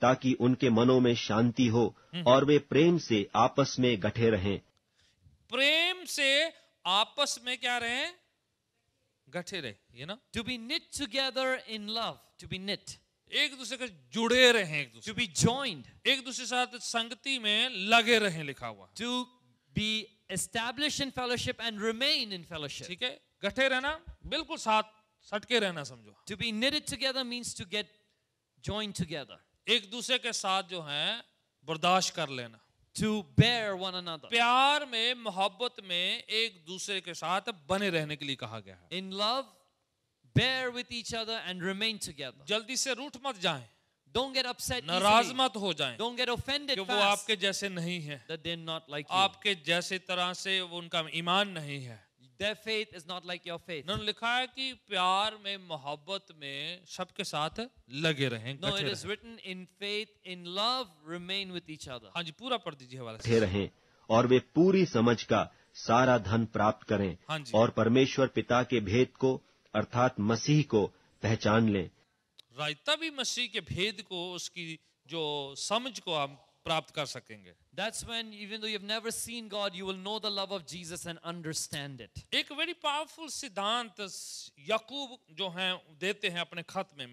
ताकि उनके मनों में शांति हो हम्म। और वे प्रेम से आपस में गठे रहें प्रेम से आपस में क्या रहें गठे रहे you know to be knit together in love to be knit एक दूसरे के जुड़े रहे एक दूसरे टू बी ज्वाइंट एक दूसरे साथ संगति में लगे रहे लिखा हुआ to be establish in fellowship and remain in fellowship ठीक है गठे रहना बिल्कुल साथ सटके रहना समझो to be knit together means to get join together एक दूसरे के साथ जो है बर्दाश्त कर लेना to bear one another प्यार में मोहब्बत में एक दूसरे के साथ बने रहने के लिए कहा गया है in love bear with each other and remain together जल्दी से रूठ मत जाएं Don't get upset नाराज मत हो जाएं Don't get offended कि वो आपके जैसे नहीं है that they're not like you. आपके जैसे तरह से उनका ईमान नहीं है Their faith is not like your faith. उन्होंने लिखा है कि प्यार में मोहब्बत में सबके साथ लगे रहें No, it is written in faith, in love, remain with each other. हाँ जी पूरा पढ़ दीजिए हवाला रहें और वे पूरी समझ का सारा धन प्राप्त करें हाँ जी। और परमेश्वर पिता के भेद को अर्थात मसीह को पहचान लें राइता भी मसीह के भेद को उसकी जो समझ को हम प्राप्त कर सकेंगे That's when, even though you've never seen God, you will know the love of Jesus and understand it. एक वेरी पावरफुल सिद्धांत यकूब जो हैं देते हैं अपने खत में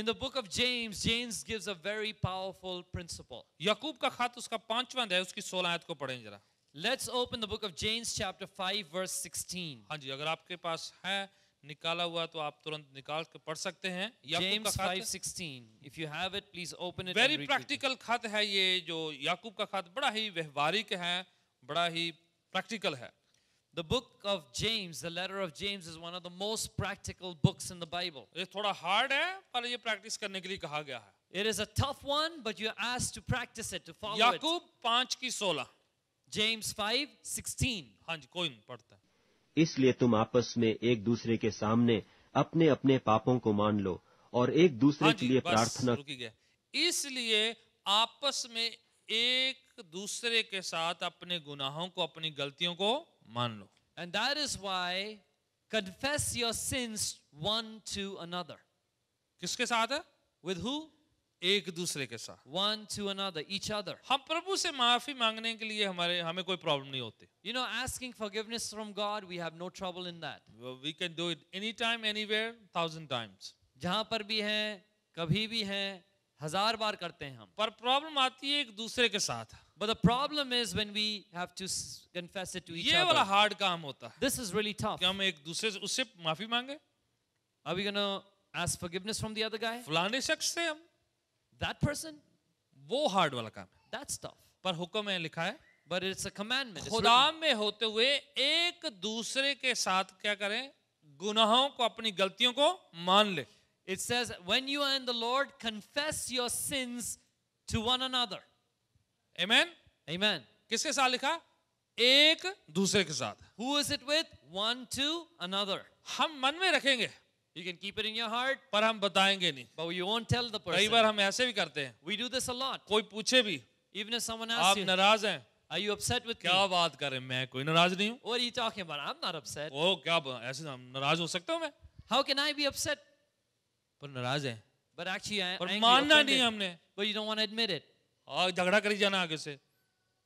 In the book of James, James gives a very powerful principle. यकूब का खत उसका पांचवा अध्याय उसकी 16 आयत को पढ़ें जरा Let's open the book of James chapter 5 verse 16. हाँ जी अगर आपके पास है निकाला हुआ तो आप तुरंत निकाल के पढ़ सकते हैं याकूब का खात 5:16 if you have it please open it very practical खात है ये जो याकूब का खात बड़ा ही व्यवहारिक है बड़ा ही प्रैक्टिकल है The book of James, the letter of James is one of the most practical books in the Bible. ये थोड़ा hard है पर ये practice करने के लिए कहा गया है. It is a tough one but you are asked to practice it to follow Yakub it. याकूब 5 की 16. James 5:16. हां जी कोई नहीं पढ़ता है. इसलिए तुम आपस में एक दूसरे के सामने अपने अपने पापों को मान लो और एक दूसरे हाँ के लिए प्रार्थना इसलिए आपस में एक दूसरे के साथ अपने गुनाहों को अपनी गलतियों को मान लो and that is why confess your sins one to another किसके साथ है विद हु एक दूसरे के साथ one to another each other हम प्रभु से माफी मांगने के लिए हमारे हमें कोई प्रॉब्लम नहीं होती you know asking forgiveness from God we have no trouble in that we can do it any time anywhere 1000 times जहां पर भी हैं कभी भी हैं हजार बार करते हैं हम पर प्रॉब्लम आती है एक दूसरे के साथ but the problem is when we have to confess it to each other ये वाला हार्ड काम होता है दिस इज रियली टफ क्या हम एक दूसरे से उससे माफी मांगे are we gonna ask forgiveness from the other guy फलाने शख्स से हम दैट पर्सन वो हार्ड वाला काम है दैट्स टफ पर हुक्म में लिखा है बट इट्स अ कमांडमेंट खुदा में होते हुए एक दूसरे के साथ क्या करें गुनाहों को अपनी गलतियों को मान ले It says, when you are in the Lord, confess your sins to one another. Amen. Amen. किसके साथ लिखा एक दूसरे के साथ who is it with? One to another. हम मन में रखेंगे You can keep it in your heart. पर हम बताएंगे नहीं But you won't tell the person. कई बार हम ऐसे भी करते हैं We do this a lot. कोई पूछे भी Even if someone asks आप you. नाराज हैं Are you upset with क्या me? बात करें मैं कोई नाराज नहीं हूँ What are you talking about? I'm not upset. ओ क्या ऐसे नाराज हो सकता हूँ मैं How can I be upset? पर नाराज हैं But actually I पर मानना नहीं हमने But you don't want to admit it. और झगड़ा करी जाना आगे से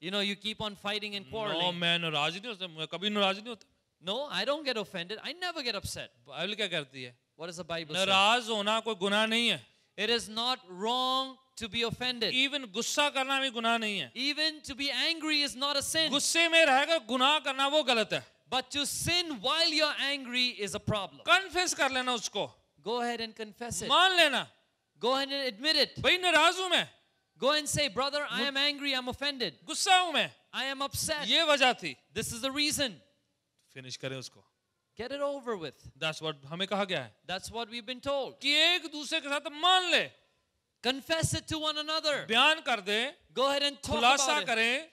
You know you keep on fighting and quarreling. No, मैं नाराज नहीं होता मैं कभी नाराज नहीं होता no, I don't get offended. I never get upset. Bible क्या करती है? What does the Bible say? नाराज होना कोई गुनाह नहीं है. It is not wrong to be offended. Even गुस्सा करना भी गुनाह नहीं है. Even to be angry is not a sin. गुस्से में रहकर गुनाह करना वो गलत है. But to sin while you're angry is a problem. Confess कर लेना उसको. Go ahead and confess it. मान लेना. Go ahead and admit it. भाई नाराज हूँ मैं. Go and say, brother, I am angry, I'm offended. गुस्सा हूँ मैं. I am upset. ये वजह थी. This is the reason. Finish करें उसको Get it over with. That's what हमें कहा गया है. That's what we've been told. कि एक दूसरे के साथ मान ले. Confess it to one another. बयान कर दें. Go ahead and talk खुलासा about करें. It.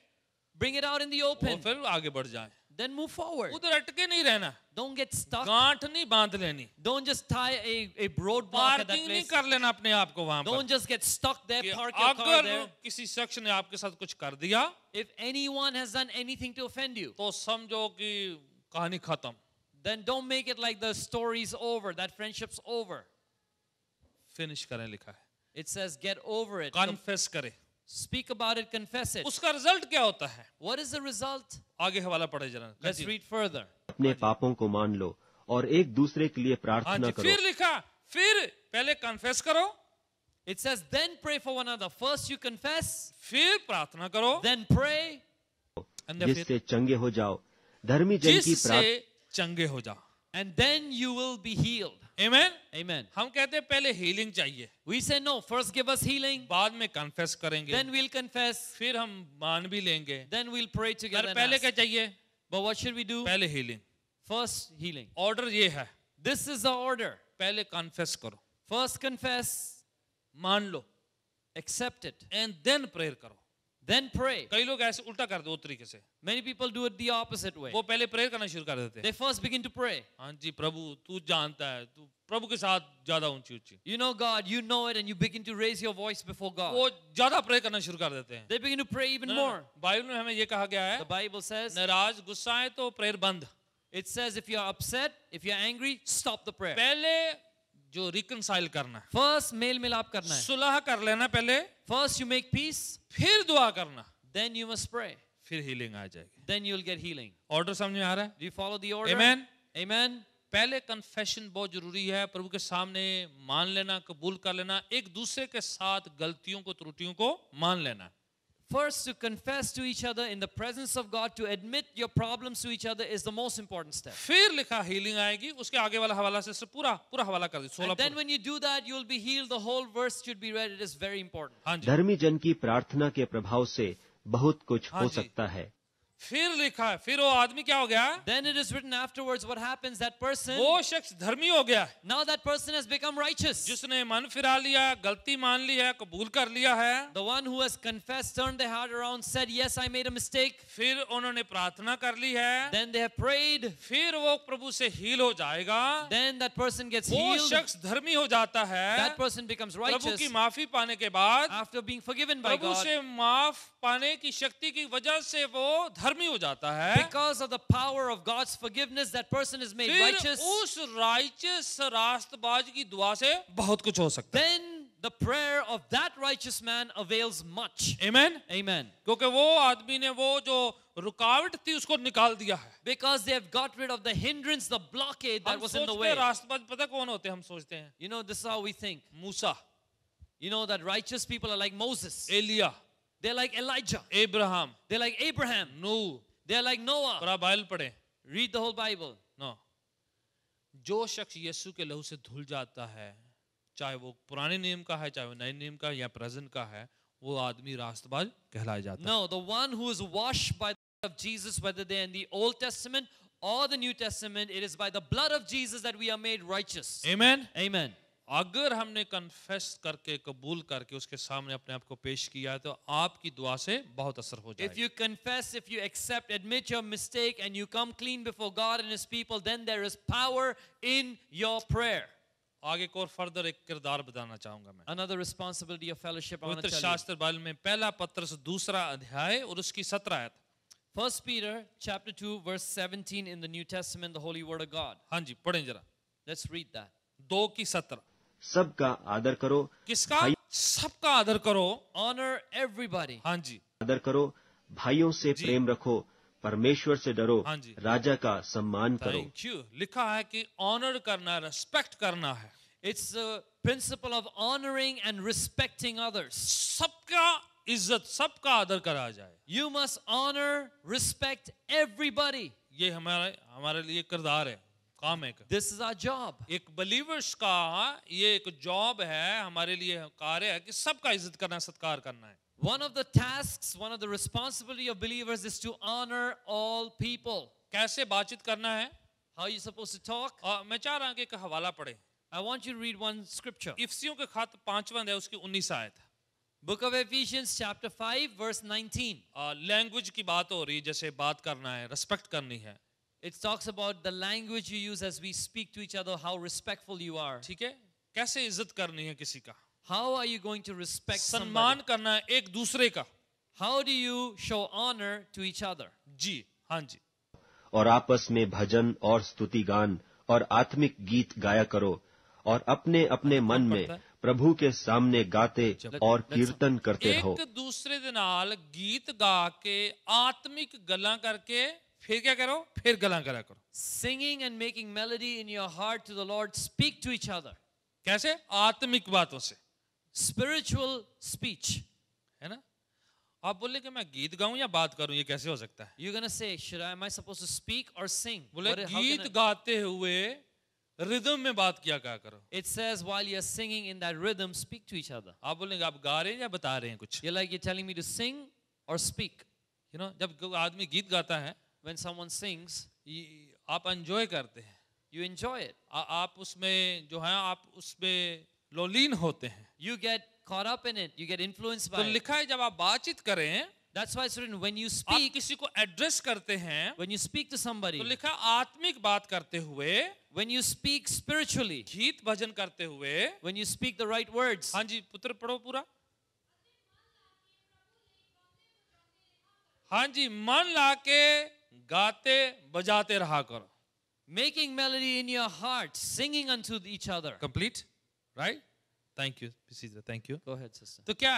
Bring it out in the open. और फिर आगे बढ़ जाएं. Then move forward. उधर अटके नहीं रहना. Don't get stuck. गांठ नहीं बांध लेनी. Don't just tie a a broad bar at that place. नहीं कर लेना अपने आप को वहां पर. Don't just get stuck there. Park your car there. अगर किसी शख्स ने आपके साथ कुछ कर दिया. If anyone has done anything to offend you. तो समझो कि कहानी खत्म then don't make it like the story's over that friendship's over finish करें लिखा है it says get over it confess करें speak about it confess it उसका रिजल्ट क्या होता है what is the result आगे हवाला पढ़े जरा let's read further अपने पापों को मान लो और एक दूसरे के लिए प्रार्थना करो फिर लिखा फिर पहले कन्फेस करो It says, then pray for one another. First you confess. फिर प्रार्थना करो. Then pray. जिससे चंगे हो जाओ धर्मी जन की चंगे हो जा and then you will be healed Amen. Amen. हम कहते हैं पहले हीलिंग चाहिए We say no. First give us healing. बाद में कन्फेस करेंगे Then we'll confess. फिर हम मान भी लेंगे देन वील प्रे टुगेदर पहले क्या चाहिए But what should we do? पहले हीलिंग फर्स्ट हीलिंग ऑर्डर ये है दिस इज द ऑर्डर पहले कन्फेस करो फर्स्ट कन्फेस मान लो accept it and then prayer करो Then pray. कई लोग ऐसे उल्टा कर दो tarike se Many people do it the opposite way. wo pehle prayer karna shuru kar dete They first begin to pray. haan ji prabhu tu janta hai tu prabhu ke sath zyada unchi unchi You know God, you know it and you begin to raise your voice before God. wo zyada pray karna shuru kar dete hain They begin to pray even more. bible mein hame ye kaha gaya hai The Bible says naraaz gussa hai to prayer band It says if you are upset, if you are angry, stop the prayer. pehle जो reconcile करना first मेल मिलाप करना है सुलह कर लेना पहले first you make peace फिर दुआ करना देन यू मस्ट प्रे फिर हीलिंग आ जाएगी then you will get healing order समझ में आ रहा है do follow the order amen amen पहले कन्फेशन बहुत जरूरी है प्रभु के सामने मान लेना कबूल कर लेना एक दूसरे के साथ गलतियों को त्रुटियों को मान लेना First, to confess to each other in the presence of God, to admit your problems to each other is the most important step. लिखा आएगी उसके आगे वाला हवाला से, पूरा पूरा हवाला कर दीजिए And then when you do that you will be healed the whole verse should be read it is very important. धर्मी जन की प्रार्थना के प्रभाव से बहुत कुछ हो सकता है फिर लिखा है फिर वो आदमी क्या हो गया then it is written afterwards what happens that person वो शख्स धर्मी हो गया now that person has become righteous जिसने मन फिरा लिया गलती मान ली है कबूल कर लिया है the one who has confessed turn the heart around said yes I made a mistake फिर उन्होंने प्रार्थना कर ली है देन दे हैव प्रेड फिर वो प्रभु से हील हो जाएगा then that person gets healed वो शख्स धर्मी हो जाता है दैट पर्सन बिकम्स राइचियस प्रभु की माफी पाने के बाद after being forgiven by God प्रभु से माफ पाने की शक्ति की वजह से वो धर्म because of the power of God's forgiveness that person is made righteous उस righteous रास्तबाज की दुआ से then the prayer of that righteous man avails much amen amen क्योंकि वो आदमी ने because they have got rid of the hindrance the blockade that was in the way you know this is how we think Musa you know that righteous people are like Moses Elia they're like Elijah. Abraham. They're like Abraham. No. They're like Noah. पढ़े Read the whole Bible. No. जो शख्स यीशु के लहू से धुल जाता है चाहे वो पुराने नियम का है चाहे वो नए नियम का या प्रेजेंट का है वो आदमी रास्तबाज कहलाया जाता है of Jesus whether they are in the Old Testament or the New Testament it is by the blood of Jesus that we are made righteous. Amen. Amen. अगर हमने कन्फेस करके कबूल करके उसके सामने अपने आप को पेश किया तो आपकी दुआ से बहुत असर हो जाएगा if you confess if you accept admit your mistake and you come clean before God and his people then there is power in your prayer आगे को और फर्दर एक किरदार बताना चाहूंगा मैं अनदर रिस्पांसिबिलिटी ऑफ फेलोशिप पवित्र शास्त्र बाइबल में पहला पत्रस दूसरा अध्याय और उसकी 17 आयत first Peter chapter 2 verse 17 in the New Testament the holy word of God हां जी पढ़ें जरा. लेट्स रीड दैट 2 की 17 सबका आदर करो किसका सबका आदर करो ऑनर एवरीबॉडी हाँ जी आदर करो भाइयों से प्रेम रखो परमेश्वर से डरो हाँ जी राजा का सम्मान करो क्यू लिखा है कि ऑनर करना रेस्पेक्ट करना है it's principle of honouring and respecting others सबका इज्जत सबका आदर करा जाए you must honour respect everybody ये हमारे हमारे लिए किरदार है काम है दिस इज आर जॉब एक बिलीवर्स का ये एक जॉब है हमारे लिए कार्य है कि सबका इज्जत करना सत्कार करना है one of the task one of the responsibility of believers is to honour all people कैसे बातचीत करना है how you suppose to talk मैं चाह रहा हूँ कि एक हवाला पढ़े I want you read one scripture इफ्सियों के खात पांचवा है उसकी उन्नीस आए थे book of Ephesians chapter five verse nineteen language की बात हो रही है जैसे बात करना है रेस्पेक्ट करनी है It talks about the language you use as we speak to each other, how respectful you are. ठीक है कैसे इज्जत करनी है किसी का How are you going to respect सम्मान करना है एक दूसरे का How do you show honor to each other? जी हाँ जी और आपस में भजन और स्तुति गान और आत्मिक गीत गाया करो और अपने अपने मन में प्रभु के सामने गाते और कीर्तन करते रहो एक दूसरे दिन आल गीत ਗਾ ਕੇ ਆਤਮਿਕ ਗੱਲਾਂ ਕਰਕੇ फिर क्या करो फिर गला गला करो singing and making melody in your heart to the Lord speak to each other कैसे आत्मिक बातों से स्पिरिचुअल स्पीच है ना आप बोले कि मैं गीत गाऊं या बात करूं ये कैसे हो सकता है you gonna say should I am I suppose to speak और सिंग बोले गीत गाते हुए रिदम में बात किया क्या करो it says while you are singing in that rhythm speak to each other आप बोलेंगे आप गा रहे हैं या बता रहे हैं कुछ you like you telling me to sing और स्पीक यू नो जब आदमी गीत गाता है when someone sings आप enjoy करते हैं you enjoy it आ, आप उसमें जो है आप उसमें लोलीन होते हैं you get caught up in it you get influenced by तो लिखा है जब आप बातचीत करें That's why sir, when you speak आप किसी को एड्रेस करते हैं when you speak to somebody तो लिखा आत्मिक बात करते हुए when you speak spiritually गीत भजन करते हुए when you speak the right words हाँ जी पुत्र पढ़ो पूरा हाँ जी मन लाके गाते बजाते रहा करो making melody in your heart singing unto each other complete right thank you sister thank you तो क्या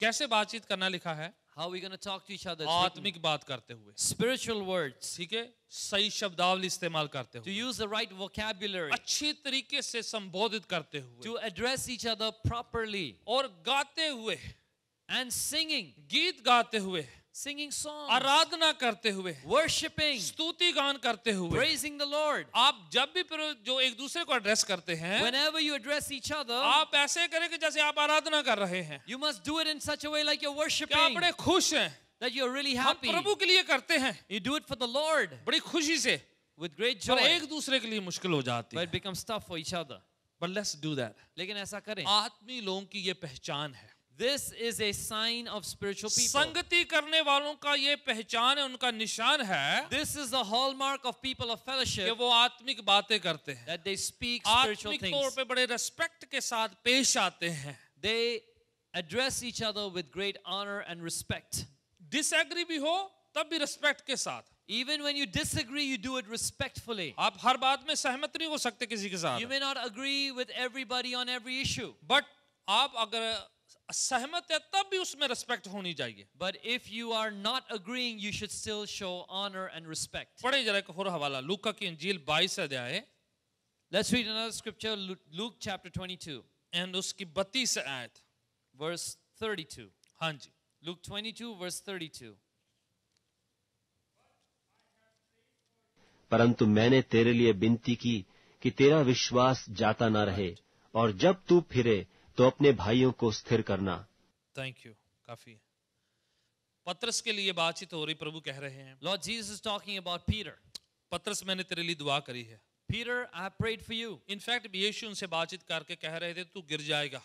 कैसे बातचीत करना लिखा है how we gonna talk to each other आत्मिक बात करते हुए स्पिरिचुअल वर्ड ठीक है सही शब्दावली इस्तेमाल करते हुए to use the right vocabulary अच्छे तरीके से संबोधित करते हुए to address each other properly और गाते हुए एंड सिंगिंग गीत गाते हुए singing songs आराधना करते हुए worshiping स्तुति गान करते हुए praising the lord आप जब भी जो एक दूसरे को एड्रेस करते हैं whenever you address each other आप ऐसे करें कि जैसे आप आराधना कर रहे हैं you must do it in such a way like you're worshiping आप बड़े खुश हैं that you're really happy हम प्रभु के लिए करते हैं you do it for the lord बड़ी खुशी से with great joy पर एक दूसरे के लिए मुश्किल हो जाती है but it becomes tough for each other but let's do that लेकिन ऐसा करें आत्मी लोगों की ये पहचान है This is a sign of spiritual people. संगति करने वालों का ये पहचान है उनका निशान है This is the hallmark of people of fellowship. कि वो आत्मिक बातें करते हैं That they speak spiritual things. आत्मिक तौर पे बड़े respect के साथ पेश आते हैं They address each other with great honor and respect. Disagree भी हो तब भी respect के साथ Even when you disagree, you do it respectfully. आप हर बात में सहमत नहीं हो सकते किसी के साथ You may not agree with everybody on every issue. But आप अगर सहमत है तब भी उसमें रिस्पेक्ट होनी चाहिए but if you are not agreeing you should still show honour and respect पढ़े जरा एक और हवाला लूका की इंजील 22 अध्याय let's read another scripture Luke chapter 22 and उसकी 32 आयत वर्स 32 हां जी लूक 22 वर्स 32 परंतु मैंने तेरे लिए विनती की कि तेरा विश्वास जाता ना रहे और जब तू फिरे तो अपने भाइयों को स्थिर करना थैंक यू काफी पत्रस के लिए बातचीत हो रही प्रभु कह रहे हैं Lord Jesus is talking about Peter पत्रस मैंने तेरे लिए दुआ करी है Peter I have prayed for you in fact यीशु उनसे बातचीत करके कह रहे थे तू गिर जाएगा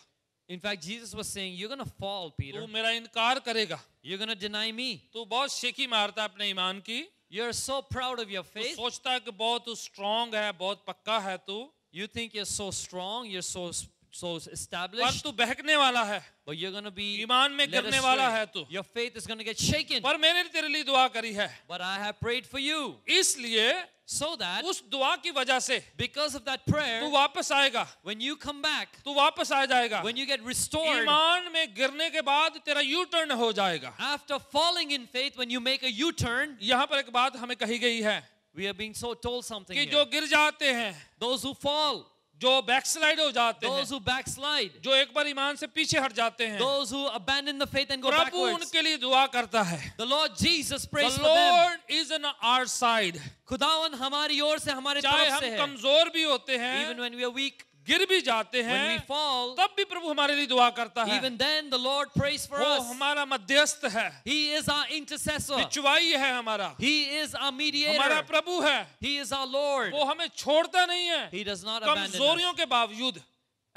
in fact Jesus was saying you are gonna fall Peter तू मेरा इंकार करेगा. You are gonna deny me तू बहुत शेकी मारता अपने ईमान की. You are so proud of your faith सोचता है कि बहुत स्ट्रांग है, बहुत पक्का है तू. You think you are so strong you are so so established par tu बहकने wala hai but you're going to be iman mein गिरने wala hai tu your faith is going to get shaken par maine tere liye dua kari hai but i have prayed for you isliye so that us dua ki wajah se because of that prayer tu wapas aayega when you come back tu wapas aa jayega when you get restored iman mein girne ke baad tera u turn ho jayega after falling in faith when you make a u turn yahan par ek baat hame kahi gayi hai we are being so told something ki jo gir jate hain those who fall जो backslide हो जाते हैं those who backslide जो एक बार ईमान से पीछे हट जाते हैं those who abandon the faith and go Prabhu backwards उनके लिए दुआ करता है the lord jesus prays the for them the lord is on our side खुदावन हमारी ओर से हमारे तरफ से है चाहे हम कमजोर भी होते हैं even when we are weak गिर भी जाते हैं fall, तब भी प्रभु हमारे लिए दुआ करता है even then the Lord prays for us हमारा मध्यस्थ है ही इज आवर इंटरसेसर बिचवाई है हमारा ही इज आवर मीडिएटर हमारा प्रभु है ही इज आवर लॉर्ड वो हमें छोड़ता नहीं है ही डज नॉट अबैंडन कमजोरियों के बावजूद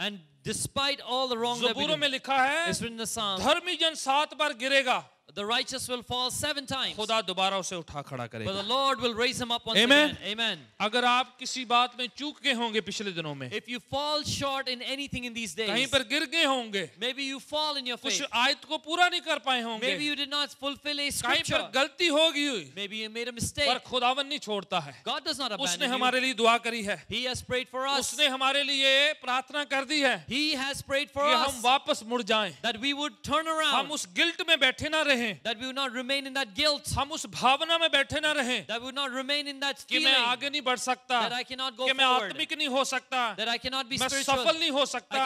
and despite all the wrong जबूरों में लिखा है धर्मी जन सात बार गिरेगा The righteous will fall seven times. खुदा But the Lord will raise him up once Amen. again. Amen. अगर आप किसी बात में चूक गए होंगे पिछले दिनों में. If you fall short in anything in these days. कहीं पर गिर गए होंगे. Maybe you fall in your faith. कुछ आयत को पूरा नहीं कर पाए होंगे. Maybe you did not fulfill a scripture. कहीं पर गलती हो गई. Maybe you made a mistake. पर खुदावन नहीं छोड़ता है. God does not abandon उसने हमारे लिए दुआ करी है. He has prayed for us. उसने हमारे लिए प्रार्थना कर दी है. He has prayed for us. कि हम वापस मुड़ जाएं. That we would turn around. हम उस गिल्ट में बैठे ना रहे. रहें that we not remain in that guilt हम उस भावना में बैठे ना रहें that we not remain in that कि मैं आगे नहीं बढ़ सकता that I can not go कि मैं आत्मिक नहीं हो सकता that I can not be spiritual मैं सफल नहीं हो सकता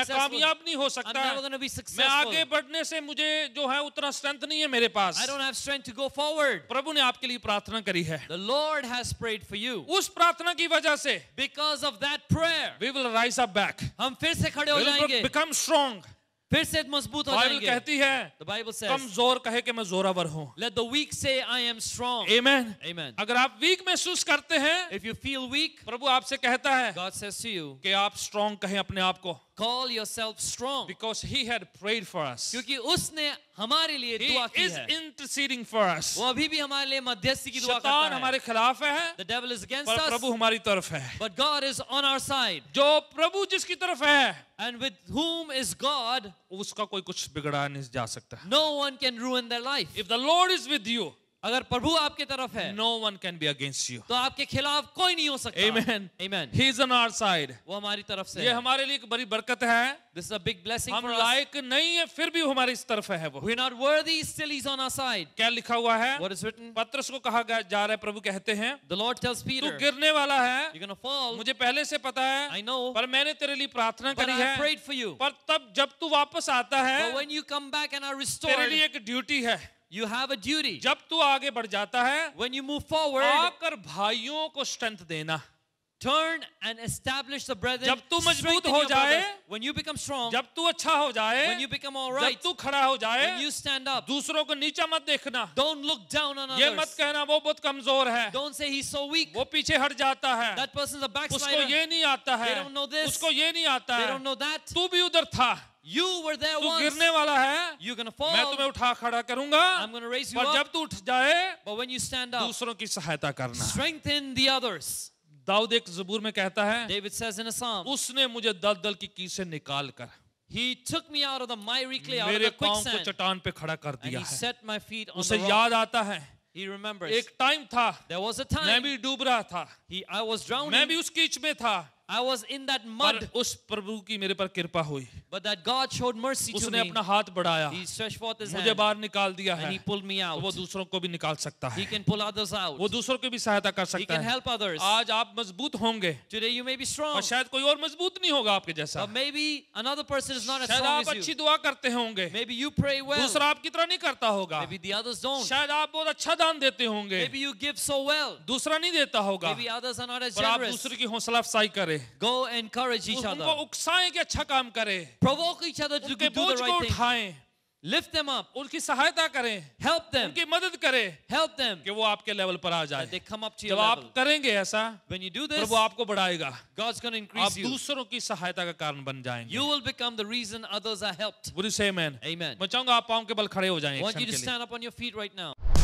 मैं कामयाब नहीं हो सकता I am never gonna be successful मैं आगे बढ़ने से मुझे जो है उतना स्ट्रेंथ नहीं है मेरे पास I don't have strength to go forward प्रभु ने आपके लिए प्रार्थना करी है the Lord has prayed for you उस प्रार्थना की वजह से because of that prayer we will rise up back हम फिर से खड़े हो जाएंगे बिकम स्ट्रांग फिर से मजबूत हो जाएंगे कहती है the Bible says, कमजोर कहे कि मैं जोरावर हूं Let the weak say, I am strong. Amen. Amen. अगर आप वीक महसूस करते हैं If you feel weak, प्रभु आपसे कहता है God says to you, कि आप स्ट्रॉन्ग कहें अपने आप को Call yourself strong. Because he had prayed for us. क्योंकि उसने हमारे लिए दुआ की is interceding for us. वो अभी भी हमारे लिए मध्यस्थी की दुआ करता है. शैतान हमारे खिलाफ है. The devil is against पर us. प्रभु हमारी तरफ है. But God is on our side. जो प्रभु जिसकी तरफ है. And with whom is God? उसका कोई कुछ बिगड़ा नहीं जा सकता. No one can ruin their life. If the Lord is with you. अगर प्रभु आपके तरफ है no one can be against you तो आपके खिलाफ कोई नहीं हो सकता Amen. Amen. He is on our side. वो हमारी तरफ से ये हमारे लिए एक बड़ी बरकत है this is a big blessing हम लायक नहीं है फिर भी हमारे इस तरफ है वो we not worthy still is on our side क्या लिखा हुआ है What is written? पत्रस को कहा गया जा रहा है प्रभु कहते हैं द लॉर्ड टेल्स पीटर तू गिरने वाला है यू गोना फॉल मुझे पहले से पता है आई नो पर मैंने तेरे लिए प्रार्थना करी है प्रेड फॉर यू पर तब जब तू वापस आता है when you come back and are restored तेरे लिए एक ड्यूटी है You have a duty. जब तू आगे बढ़ जाता है When you move forward, आकर भाइयों को देना Turn and establish the brethren. जब तू मजबूत हो जाए when you become strong, जब तू अच्छा हो जाए when you become all right, जब तू खड़ा हो जाए when you stand up, दूसरों को नीचा मत देखना don't look down on others, ये मत कहना वो बहुत कमजोर है don't say he's so weak, वो पीछे हट जाता है that person's a backslider, उसको ये नहीं आता है they don't know this, उसको ये नहीं आता है they don't know that, तू भी उधर था You were there तू once. गिरने वाला है You're gonna fall. मैं तुम्हें उठा खड़ा करूंगा I'm gonna raise you पर up. जब तू उठ जाए But when you stand up, दूसरों की सहायता करना strengthen the others. दाऊद एक जबूर में कहता है David says in a psalm, उसने मुझे दलदल की की से निकाल कर He took me out of the miry clay, out of मेरे the पाँव को quicksand, चट्टान पे खड़ा कर and दिया He है set my feet on उसे the rock. याद आता है He remembers. एक टाइम था There was a मैं time भी डूब रहा था he, I was मैं drowning. भी उस कीच में था I was in that mud. पर उस प्रभु की मेरे पर कृपा हुई But that God showed mercy to उसने me. अपना हाथ बढ़ाया He stretched forth his मुझे बाहर निकाल दिया and है he pulled me out. वो दूसरों को भी निकाल सकता है He can pull others out. वो दूसरों की भी सहायता कर सकता He can है help others. आज आप मजबूत होंगे Today you may be strong, और शायद कोई और मजबूत नहीं होगा आपके जैसा but maybe another person is not as शायद strong आप as अच्छी you. दुआ करते होंगे Maybe you pray well, दूसरा आपकी तरह नहीं करता होगा maybe the others don't. शायद आप बहुत अच्छा दान देते होंगे Maybe you give so well, दूसरा नहीं देता होगा maybe others are not as पर आप दूसरे की हौसला अफजाई करें Go and encourage each other. उनको उकसाएं कि अच्छा काम करें. Provoke each other to do the right thing. उनके बोझ को उठाएं. लिफ्ट देम अप उनकी सहायता करें हेल्प देम उनकी मदद करें हेल्प देम कि वो आपके लेवल पर आ जाए दे कम अप टू जब आप करेंगे ऐसा व्हेन यू डू दिस प्रभु आपको बढ़ाएगा गॉड्स गोना इंक्रीज आप दूसरों की सहायता का कारण बन जाएंगे you will become the reason others are helped would you say amen आमेन मैं चाहूंगा आप पांव के बल खड़े हो जाएं want you to stand up on your feet right now